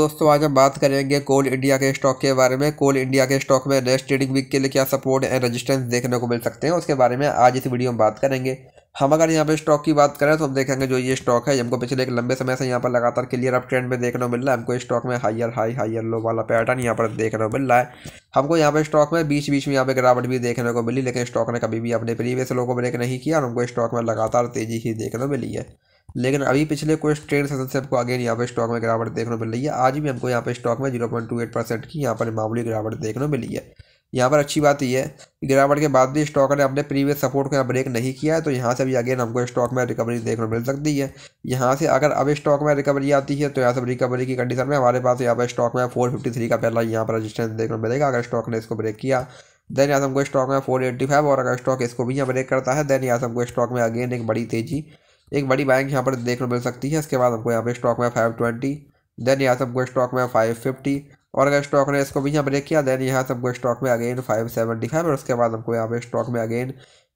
दोस्तों आज हम बात करेंगे कोल इंडिया के स्टॉक के बारे में कोल इंडिया के स्टॉक में नेक्स्ट ट्रेडिंग वीक के लिए क्या सपोर्ट एंड रेजिस्टेंस देखने को मिल सकते हैं उसके बारे में आज इस वीडियो में बात करेंगे हम अगर यहाँ पे स्टॉक की बात करें तो हम देखेंगे जो ये स्टॉक है हमको पिछले एक लंबे समय से यहाँ पर लगातार क्लियर अप ट्रेंड में देखने को मिल रहा है हमको स्टॉक में हाइयर हाई हाइयर लो वाला पैटर्न यहाँ पर देखने को मिल रहा है हमको यहाँ पे स्टॉक में बीच बीच में यहाँ पे गिरावट भी देखने को मिली लेकिन स्टॉक ने कभी भी अपने प्रीवियस लोगों को ब्रेक नहीं किया और हमको स्टॉक में लगातार तेजी ही देखने को मिली है लेकिन अभी पिछले कुछ ट्रेड सेशन से आपको अगेन यहाँ पे स्टॉक में गिरावट देखने मिल रही है आज भी हमको यहाँ पे स्टॉक में zero point two eight percent की यहाँ पर मामूली गिरावट देखने मिली है यहाँ पर अच्छी बात यह है गिरावट के बाद भी स्टॉक ने अपने प्रीवियस सपोर्ट को यहाँ ब्रेक नहीं किया है तो यहाँ से भी अगेन हमको स्टॉक में रिकवरी देखने मिल सकती है यहाँ से अगर अब स्टॉक में रिकवरी आती है तो यहाँ से रिकवरी की कंडीशन में हमारे पास यहाँ पर स्टॉक में फोर फिफ्टी थ्री का पहला यहाँ पर रजिस्टेंस देखने मिलेगा अगर स्टॉक ने इसको ब्रेक किया देन यहाँ से हमको स्टॉक में फोर एट्टी फाइव और अगर स्टॉक इसको भी यहाँ ब्रेक करता है देन यहाँ से हमको स्टॉक में अगेन एक बड़ी तेज़ी एक बड़ी बैंक यहाँ पर देखने मिल सकती है इसके बाद हमको यहाँ पे स्टॉक में फाइव ट्वेंटी देन यहाँ से हमको स्टॉक में फाइव फिफ्टी और अगर स्टॉक ने इसको भी यहाँ ब्रेक किया देन यहाँ से हमको स्टॉक में अगेन फाइव सेवेंटी फाइव और उसके बाद हमको यहाँ पे स्टॉक में अगेन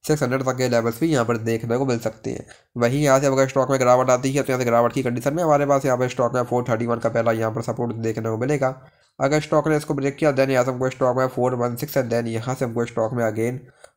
सिक्स हंड्रेड तक के लेवल्स भी यहाँ पर देखने को मिल सकते हैं वहीं यहाँ से अगर स्टॉक में गिरावट आती है तो यहाँ से गिरावट की कंडीशन में हमारे पास यहाँ पर स्टॉक में फोर थर्टी वन का पहला यहाँ पर सपोर्ट देखने को मिलेगा अगर स्टॉक ने इसको ब्रेक किया देन यहाँ से हमको स्टॉक में फोर वन सिक्स है देन यहाँ से हमको स्टॉक में अगेन